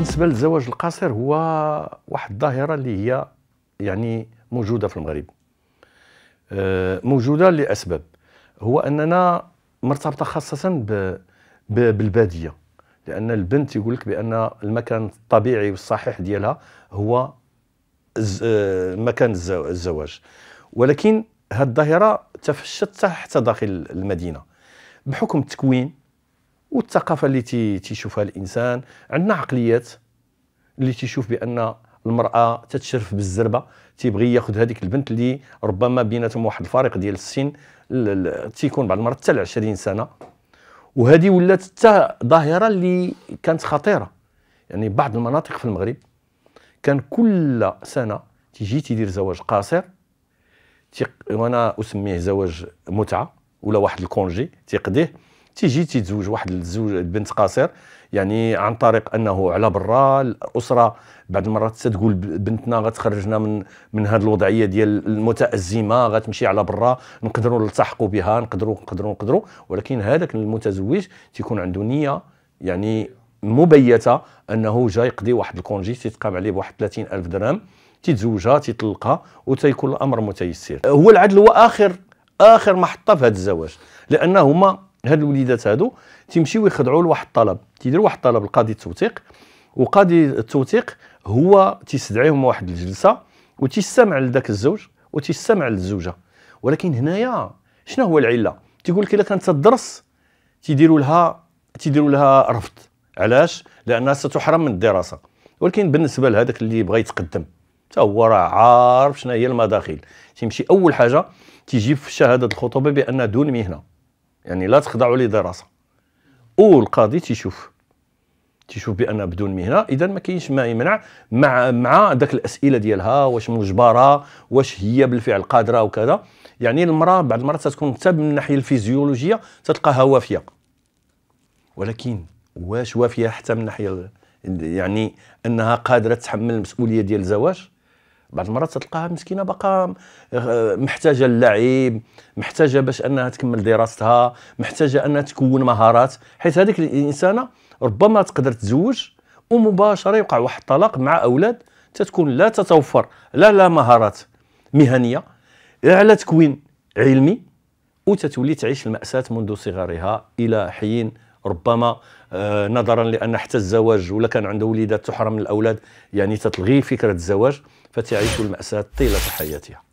بالنسبه للزواج القصير هو واحد الظاهره اللي هي يعني موجوده في المغرب آه، موجوده لاسباب هو اننا مرتبطه خاصه بالباديه لان البنت يقول لك بان المكان الطبيعي والصحيح ديالها هو آه، مكان الزواج ولكن هذه الظاهره تفشت حتى داخل المدينه بحكم التكوين والثقافه اللي تيشوفها الانسان عندنا عقليات اللي تيشوف بان المراه تتشرف بالزربه تيبغي ياخذ هذيك البنت اللي ربما بيناتهم واحد الفارق ديال السن تيكون بعض المرات حتى 20 سنه وهذه ولات حتى ظاهره اللي كانت خطيره يعني بعض المناطق في المغرب كان كل سنه تيجي تيدير زواج قاصر وانا اسميه زواج متعه ولا واحد الكونجي تيقضيه تيجي تيتزوج واحد الزوج البنت قاصر يعني عن طريق انه على برا الاسره بعض المرات تقول بنتنا غتخرجنا من من هذه الوضعيه ديال المتازمه غتمشي على برا نقدروا نلتحقوا بها نقدروا نقدروا نقدروا ولكن هذاك المتزوج تيكون عنده نيه يعني مبيته انه جاي يقضي واحد الكونجي تيتقام عليه بواحد 30 الف درهم تيتزوجها تيطلقها وتيكون الامر متيسر هو العدل هو اخر اخر محطه في هذا الزواج لانه هما هاد الوليدات هادو تيمشيو يخضعوا لواحد الطلب تيديروا واحد الطلب لقاضي التوثيق وقاضي التوثيق هو تيستدعيهم واحد الجلسه وتيستمع لذاك الزوج وتيستمع للزوجه ولكن هنايا شنو هو العله تيقول لك الا كانت تدرس تيديروا لها تيديروا لها رفض علاش لانها ستحرم من الدراسه ولكن بالنسبه لهذاك اللي بغى يتقدم حتى هو راه عارف شنو هي المداخل تيمشي اول حاجه تيجيب في شهاده الخطوبه بان دون مهنه يعني لا تخضعوا لدراسه والقاضي تيشوف تيشوف بان بدون مهنه اذا ما كاينش ما يمنع مع مع ذاك الاسئله ديالها واش مجبره واش هي بالفعل قادره وكذا يعني المراه بعض المرات تكون حتى من الناحيه الفيزيولوجيه تتلقاها وافيه ولكن واش وافيه حتى من ناحيه يعني انها قادره تتحمل المسؤوليه ديال الزواج بعض المرات تلقاها مسكينه باقا آه، محتاجه اللعب محتاجه باش انها تكمل دراستها محتاجه انها تكون مهارات حيت هذيك الانسانه ربما تقدر تزوج ومباشره يوقع واحد الطلاق مع اولاد تتكون لا تتوفر لا لا مهارات مهنيه على تكوين علمي وتتولي تعيش المأساة منذ صغرها إلى حين ربما آه، نظرا لأن حتى الزواج ولا كان عنده وليدات تحرم الأولاد يعني تتلغي فكرة الزواج فتعيش المأساة طيلة حياتها